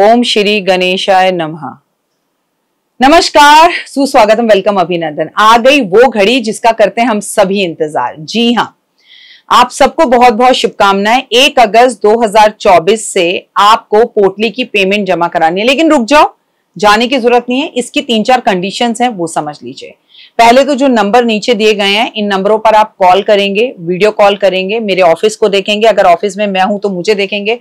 ओम श्री गणेशाय नमः नमस्कार सुस्वागतम वेलकम अभिनंदन आ गई वो घड़ी जिसका करते हैं हम सभी इंतजार जी हाँ आप सबको बहुत बहुत शुभकामनाएं एक अगस्त 2024 से आपको पोटली की पेमेंट जमा करानी है लेकिन रुक जाओ जाने की जरूरत नहीं है इसकी तीन चार कंडीशंस हैं वो समझ लीजिए पहले तो जो नंबर नीचे दिए गए हैं इन नंबरों पर आप कॉल करेंगे वीडियो कॉल करेंगे मेरे ऑफिस को देखेंगे अगर ऑफिस में मैं हूं तो मुझे देखेंगे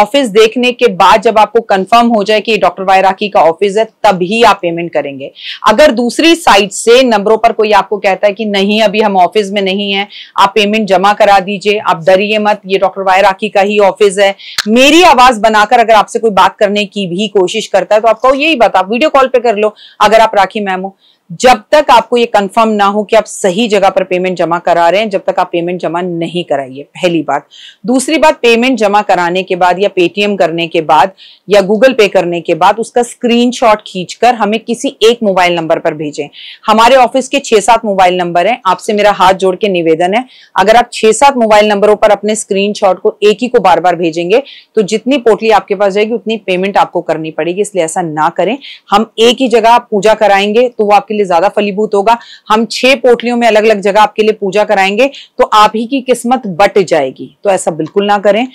ऑफिस देखने के बाद जब आपको कंफर्म हो जाए कि डॉक्टर वायराकी का ऑफिस है तब ही आप पेमेंट करेंगे अगर दूसरी साइड से नंबरों पर कोई आपको कहता है कि नहीं अभी हम ऑफिस में नहीं है आप पेमेंट जमा करा दीजिए आप डरिए मत ये डॉक्टर वायराकी का ही ऑफिस है मेरी आवाज बनाकर अगर आपसे कोई बात करने की भी कोशिश करता है तो आप कहो यही बात आप वीडियो कॉल पर कर लो अगर आप राखी मैम हो जब तक आपको ये कंफर्म ना हो कि आप सही जगह पर पेमेंट जमा करा रहे हैं जब तक आप पेमेंट जमा नहीं कराइए पहली बात दूसरी बात पेमेंट जमा कराने के बाद या पेटीएम करने के बाद या गूगल पे करने के बाद उसका स्क्रीनशॉट खींचकर हमें किसी एक मोबाइल नंबर पर भेजें हमारे ऑफिस के छह सात मोबाइल नंबर है आपसे मेरा हाथ जोड़ के निवेदन है अगर आप छह सात मोबाइल नंबरों पर अपने स्क्रीन को एक ही को बार बार भेजेंगे तो जितनी पोटली आपके पास जाएगी उतनी पेमेंट आपको करनी पड़ेगी इसलिए ऐसा ना करें हम एक ही जगह पूजा कराएंगे तो वो आपके लिए ज्यादा फलीभूत होगा हम छह पोटलियों में अलग अलग जगह आपके लिए पूजा कराएंगे तो आप ही की किस्मत बट जाएगी तो ऐसा बिल्कुल ना करें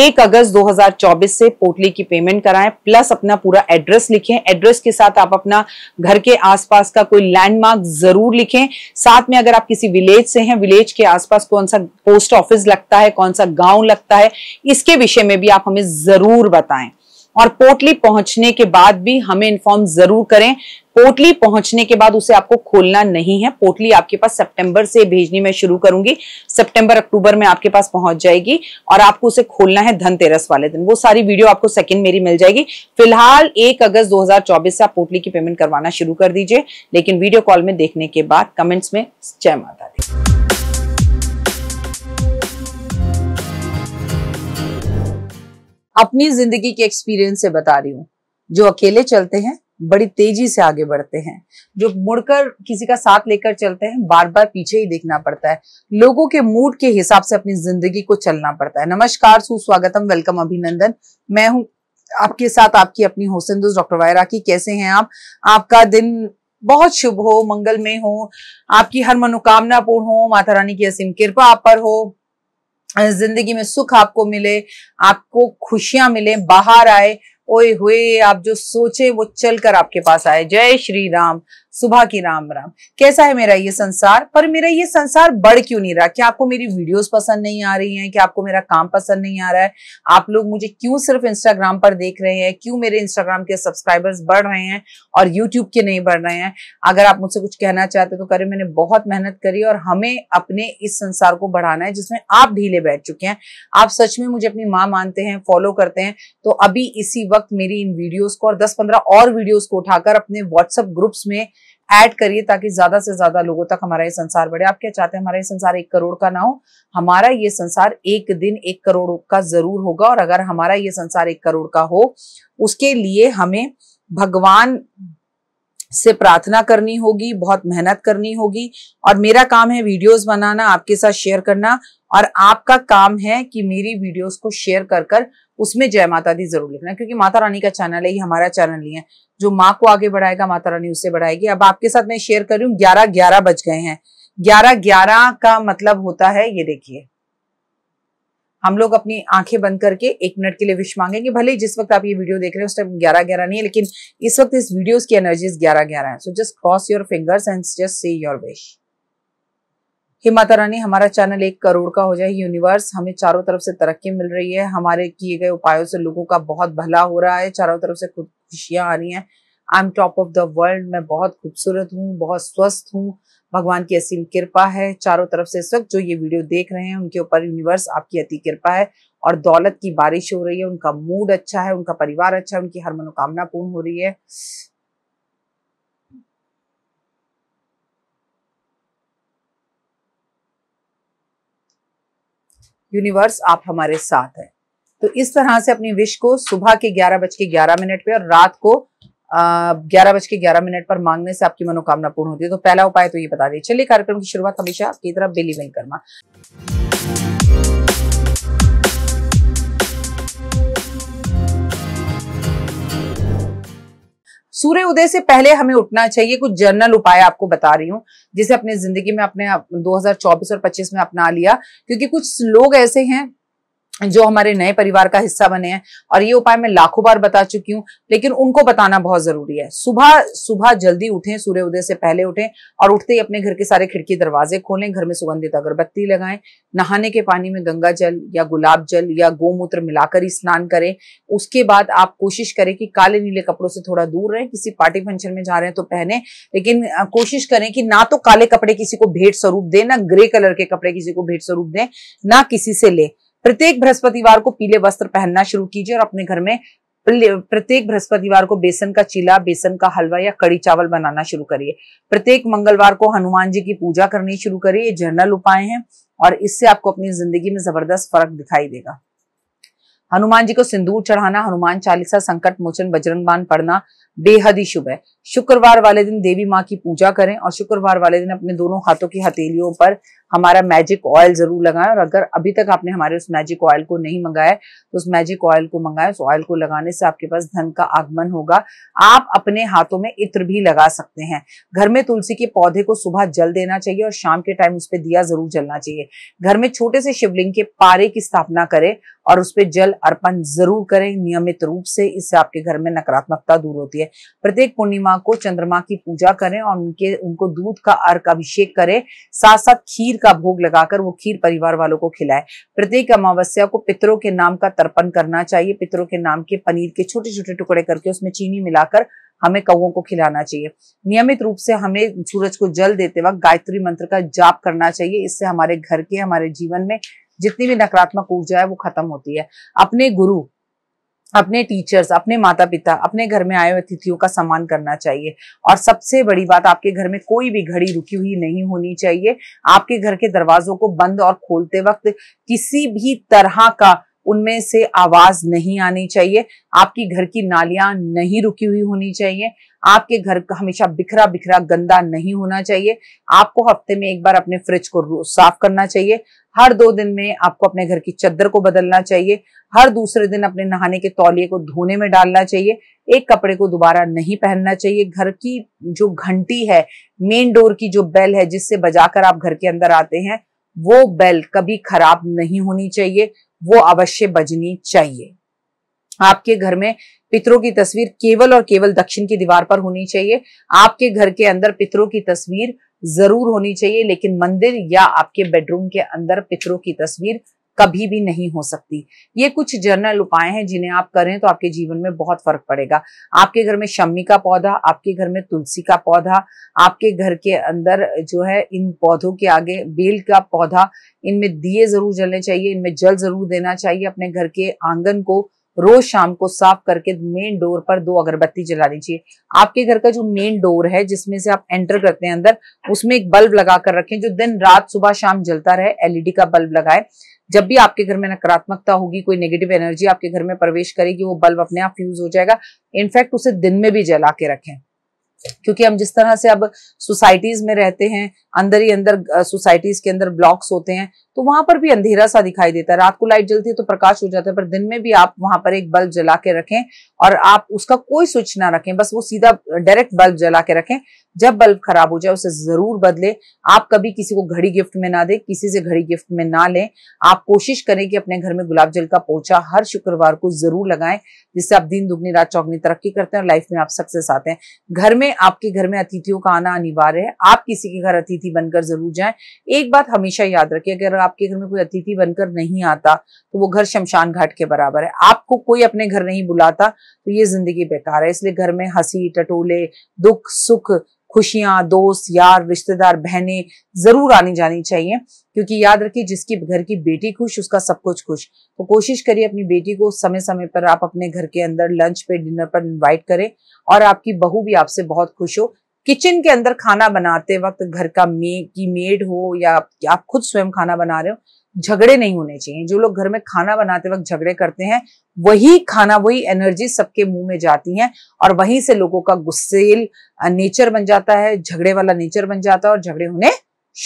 एक अगस्त 2024 से पोटली की पेमेंट कराएं प्लस अपना पूरा एड्रेस लिखें एड्रेस के साथ आप अपना घर के आसपास का कोई लैंडमार्क जरूर लिखें साथ में अगर आप किसी विलेज से हैं विलेज के आसपास कौन सा पोस्ट ऑफिस लगता है कौन सा गांव लगता है इसके विषय में भी आप हमें जरूर बताएं और पोटली पहुंचने के बाद भी हमें इन्फॉर्म जरूर करें पोटली पहुंचने के बाद उसे आपको खोलना नहीं है पोटली आपके पास सितंबर से भेजनी मैं शुरू करूंगी सितंबर अक्टूबर में आपके पास पहुंच जाएगी और आपको उसे खोलना है धनतेरस वाले दिन वो सारी वीडियो आपको सेकंड मेरी मिल जाएगी फिलहाल एक अगस्त 2024 से आप पोटली की पेमेंट करवाना शुरू कर दीजिए लेकिन वीडियो कॉल में देखने के बाद कमेंट्स में जय माता दी अपनी जिंदगी के एक्सपीरियंस से बता रही हूँ जो अकेले चलते हैं बड़ी तेजी से आगे बढ़ते हैं जो मुड़कर किसी का साथ लेकर चलते हैं बार बार पीछे ही देखना पड़ता है लोगों के मूड के हिसाब से अपनी जिंदगी को चलना पड़ता है नमस्कार सुस्वागतम वेलकम अभिनंदन मैं हूं आपके साथ आपकी अपनी होसेंदुस डॉक्टर वायरा की कैसे हैं आप आपका दिन बहुत शुभ हो मंगलमय हो आपकी हर मनोकामना पूर्ण हो माता रानी की असीम कृपा आप पर हो जिंदगी में सुख आपको मिले आपको खुशियां मिले बाहर आए ओए हुए आप जो सोचे वो चलकर आपके पास आए जय श्री राम सुबह की राम राम कैसा है मेरा ये संसार पर मेरा ये संसार बढ़ क्यों नहीं रहा क्या आपको मेरी वीडियोस पसंद नहीं आ रही हैं क्या आपको मेरा काम पसंद नहीं आ रहा है आप लोग मुझे क्यों सिर्फ इंस्टाग्राम पर देख रहे हैं क्यों मेरे इंस्टाग्राम के सब्सक्राइबर्स बढ़ रहे हैं और यूट्यूब के नहीं बढ़ रहे हैं अगर आप मुझसे कुछ कहना चाहते तो करें मैंने बहुत मेहनत करी और हमें अपने इस संसार को बढ़ाना है जिसमें आप ढीले बैठ चुके हैं आप सच में मुझे अपनी माँ मानते हैं फॉलो करते हैं तो अभी इसी वक्त मेरी इन वीडियोज को और दस पंद्रह और वीडियोज को उठाकर अपने व्हाट्सएप ग्रुप्स में ऐड करिए ताकि ज्यादा से ज्यादा लोगों तक हमारा ये संसार बढ़े आप क्या चाहते हैं हमारा ये संसार एक करोड़ का ना हो हमारा ये संसार एक दिन एक करोड़ का जरूर होगा और अगर हमारा ये संसार एक करोड़ का हो उसके लिए हमें भगवान से प्रार्थना करनी होगी बहुत मेहनत करनी होगी और मेरा काम है वीडियोस बनाना आपके साथ शेयर करना और आपका काम है कि मेरी वीडियोस को शेयर कर कर उसमें जय माता दी जरूर लिखना क्योंकि माता रानी का चैनल है ये हमारा चैनल नहीं है जो माँ को आगे बढ़ाएगा माता रानी उससे बढ़ाएगी अब आपके साथ मैं शेयर कर रही हूँ ग्यारह ग्यारह बज गए हैं ग्यारह ग्यारह का मतलब होता है ये देखिए हम लोग अपनी आंखें बंद करके एक मिनट के लिए विश मांगेंगे भले ही जिस वक्त आप ये वीडियो देख रहे हैं उस टाइम ग्यारह ग्यारह नहीं है लेकिन इस वक्त इस वीडियोस की एनर्जीज ग्यारह ग्यारह है so just cross your fingers and just say your wish हे माता रानी हमारा चैनल एक करोड़ का हो जाए यूनिवर्स हमें चारों तरफ से तरक्की मिल रही है हमारे किए गए उपायों से लोगों का बहुत भला हो रहा है चारों तरफ से खुद खुशियाँ आ रही हैं I am top of the world मैं बहुत खूबसूरत हूँ बहुत स्वस्थ हूँ भगवान की असीम कृपा है चारों तरफ से इस वक्त जो ये वीडियो देख रहे हैं उनके ऊपर यूनिवर्स आपकी अति कृपा है और दौलत की बारिश हो रही है उनका मूड अच्छा है उनका परिवार अच्छा है उनकी हर मनोकामना पूर्ण हो रही है यूनिवर्स आप हमारे साथ हैं तो इस तरह से अपनी विश को सुबह के ग्यारह बज के ग्यारह मिनट पे और रात को ग्यारह बज के ग्यारह मिनट पर मांगने से आपकी मनोकामना पूर्ण होती है तो पहला उपाय तो ये बता दें चलिए कार्यक्रम की शुरुआत हमेशा आपकी तरफ बेली वेंकर्मा सूर्य उदय से पहले हमें उठना चाहिए कुछ जनरल उपाय आपको बता रही हूँ जिसे अपनी जिंदगी में अपने 2024 और 25 में अपना लिया क्योंकि कुछ लोग ऐसे हैं जो हमारे नए परिवार का हिस्सा बने हैं और ये उपाय मैं लाखों बार बता चुकी हूँ लेकिन उनको बताना बहुत जरूरी है सुबह सुबह जल्दी उठें उदय से पहले उठें और उठते ही अपने घर के सारे खिड़की दरवाजे खोलें घर में सुगंधित अगरबत्ती लगाएं नहाने के पानी में गंगा जल या गुलाब जल या गोमूत्र मिलाकर ही स्नान करें उसके बाद आप कोशिश करें कि काले नीले कपड़ों से थोड़ा दूर रहें किसी पार्टी फंक्शन में जा रहे हैं तो पहने लेकिन कोशिश करें कि ना तो काले कपड़े किसी को भेंट स्वरूप दें ना ग्रे कलर के कपड़े किसी को भेंट स्वरूप दें ना किसी से ले प्रत्येक बृहस्पतिवार को पीले वस्त्र पहनना शुरू कीजिए और अपने घर में प्रत्येक बृहस्पतिवार को बेसन का चीला बेसन का हलवा या कड़ी चावल बनाना शुरू करिए प्रत्येक मंगलवार को हनुमान जी की पूजा करनी शुरू करिए जनरल उपाय हैं और इससे आपको अपनी जिंदगी में जबरदस्त फर्क दिखाई देगा हनुमान जी को सिंदूर चढ़ाना हनुमान चालीसा संकट मोचन बजरंग बान पढ़ना बेहद ही शुभ है शुक्रवार वाले दिन देवी माँ की पूजा करें और शुक्रवार वाले दिन अपने दोनों हाथों की हथेलियों पर हमारा मैजिक ऑयल जरूर लगाएं और अगर अभी तक आपने हमारे उस मैजिक ऑयल को नहीं मंगाया तो उस मैजिक ऑयल को मंगाएं उस ऑयल को लगाने से आपके पास धन का आगमन होगा आप अपने हाथों में इत्र भी लगा सकते हैं घर में तुलसी के पौधे को सुबह जल देना चाहिए और शाम के टाइम उस पर दिया जरूर जलना चाहिए घर में छोटे से शिवलिंग के पारे की स्थापना करें और उस पर जल अर्पण जरूर करें नियमित रूप से इससे आपके घर में नकारात्मकता दूर होती है प्रत्येक पूर्णिमा को चंद्रमा की पूजा करें और उनके उनको दूध का अर्घ अभिषेक करें साथ साथ खीर का भोग लगाकर वो खीर परिवार वालों को खिलाए प्रत्येक अमावस्या को पितरों के नाम का तर्पण करना चाहिए पितरों के नाम के पनीर के छोटे छोटे टुकड़े करके उसमें चीनी मिलाकर हमें कौओं को खिलाना चाहिए नियमित रूप से हमें सूरज को जल देते वक्त गायत्री मंत्र का जाप करना चाहिए इससे हमारे घर के हमारे जीवन में जितनी भी नकारात्मक ऊर्जा है वो खत्म होती है अपने गुरु अपने टीचर्स अपने माता पिता अपने घर में आए हुए अतिथियों का सम्मान करना चाहिए और सबसे बड़ी बात आपके घर में कोई भी घड़ी रुकी हुई नहीं होनी चाहिए आपके घर के दरवाजों को बंद और खोलते वक्त किसी भी तरह का उनमें से आवाज नहीं आनी चाहिए आपकी घर की नालियां नहीं रुकी हुई होनी चाहिए आपके घर हमेशा बिखरा बिखरा गंदा नहीं होना चाहिए आपको हफ्ते में एक बार अपने फ्रिज को साफ करना चाहिए हर दो दिन में आपको अपने घर की चद्दर को बदलना चाहिए हर दूसरे दिन अपने नहाने के तौलिए को धोने में डालना चाहिए एक कपड़े को दोबारा नहीं पहनना चाहिए घर की जो घंटी है मेन डोर की जो बेल है जिससे बजाकर आप घर के अंदर आते हैं वो बेल कभी खराब नहीं होनी चाहिए वो अवश्य बजनी चाहिए आपके घर में पितरों की तस्वीर केवल और केवल दक्षिण की दीवार पर होनी चाहिए आपके घर के अंदर पितरों की तस्वीर जरूर होनी चाहिए लेकिन मंदिर या आपके बेडरूम के अंदर पितरों की तस्वीर कभी भी नहीं हो सकती ये कुछ जर्नल उपाय हैं जिन्हें आप करें तो आपके जीवन में बहुत फर्क पड़ेगा आपके घर में शम्मी का पौधा आपके घर में तुलसी का पौधा आपके घर के अंदर जो है इन पौधों के आगे बेल का पौधा इनमें दिए जरूर जलने चाहिए इनमें जल जरूर देना चाहिए अपने घर के आंगन को रोज शाम को साफ करके मेन डोर पर दो अगरबत्ती जला दीजिए आपके घर का जो मेन डोर है जिसमें से आप एंटर करते हैं अंदर उसमें एक बल्ब लगा कर रखें जो दिन रात सुबह शाम जलता रहे एलईडी का बल्ब लगाए जब भी आपके घर में नकारात्मकता होगी कोई नेगेटिव एनर्जी आपके घर में प्रवेश करेगी वो बल्ब अपने आप फ्यूज हो जाएगा इनफैक्ट उसे दिन में भी जला के रखें क्योंकि हम जिस तरह से अब सोसाइटीज में रहते हैं अंदर ही अंदर सोसाइटीज के अंदर ब्लॉक्स होते हैं तो वहां पर भी अंधेरा सा दिखाई देता है रात को लाइट जलती है तो प्रकाश हो जाता है पर दिन में भी आप वहां पर एक बल्ब जला के रखें और आप उसका कोई स्विच ना रखें बस वो सीधा डायरेक्ट बल्ब जला के रखें जब बल्ब खराब हो जाए उसे जरूर बदले आप कभी किसी को घड़ी गिफ्ट में ना दे किसी से घड़ी गिफ्ट में ना लें आप कोशिश करें कि अपने घर में गुलाब जल का पोछा हर शुक्रवार को जरूर लगाएं जिससे आप दिन दुगनी रात चौगनी तरक्की करते हैं और लाइफ में आप सक्सेस आते हैं घर में आपके घर में अतिथियों का आना अनिवार्य है आप किसी के घर अतिथि अतिथि बनकर जरूर जाएं एक बात हमेशा याद रखें अगर आपके घर में कोई अतिथि बनकर नहीं आता तो वो घर शमशान घाट के बराबर है आपको कोई अपने घर नहीं बुलाता तो ये जिंदगी बेकार है इसलिए घर में हंसी टटोले दुख सुख खुशियां दोस्त यार रिश्तेदार बहनें जरूर आनी जानी चाहिए क्योंकि याद रखिए जिसकी घर की बेटी खुश उसका सब कुछ खुश तो कोशिश करिए अपनी बेटी को समय समय पर आप अपने घर के अंदर लंच पे डिनर पर इनवाइट करें और आपकी बहू भी आपसे बहुत खुश हो किचन के अंदर खाना बनाते वक्त घर का मे की मेड हो या आप खुद स्वयं खाना बना रहे हो झगड़े नहीं होने चाहिए जो लोग घर में खाना बनाते वक्त झगड़े करते हैं वही खाना वही एनर्जी सबके मुंह में जाती है और वहीं से लोगों का गुस्सेल नेचर बन जाता है झगड़े वाला नेचर बन जाता है और झगड़े होने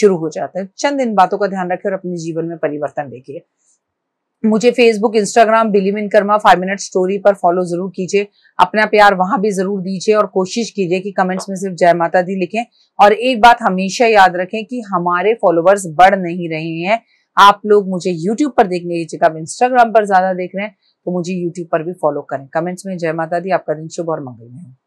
शुरू हो जाते हैं चंद इन बातों का ध्यान रखें और अपने जीवन में परिवर्तन देखिए मुझे Facebook Instagram believe in karma five minute story पर फॉलो जरूर कीजिए अपना प्यार वहां भी जरूर दीजिए और कोशिश कीजिए कि कमेंट्स में सिर्फ जय माता दी लिखें और एक बात हमेशा याद रखें कि हमारे फॉलोवर्स बढ़ नहीं रहे हैं आप लोग मुझे यूट्यूब पर देखने की जगह आप इंस्टाग्राम पर ज्यादा देख रहे हैं तो मुझे यूट्यूब पर भी फॉलो करें कमेंट्स में जय माता दी आपका दिन शुभ और मंगलमय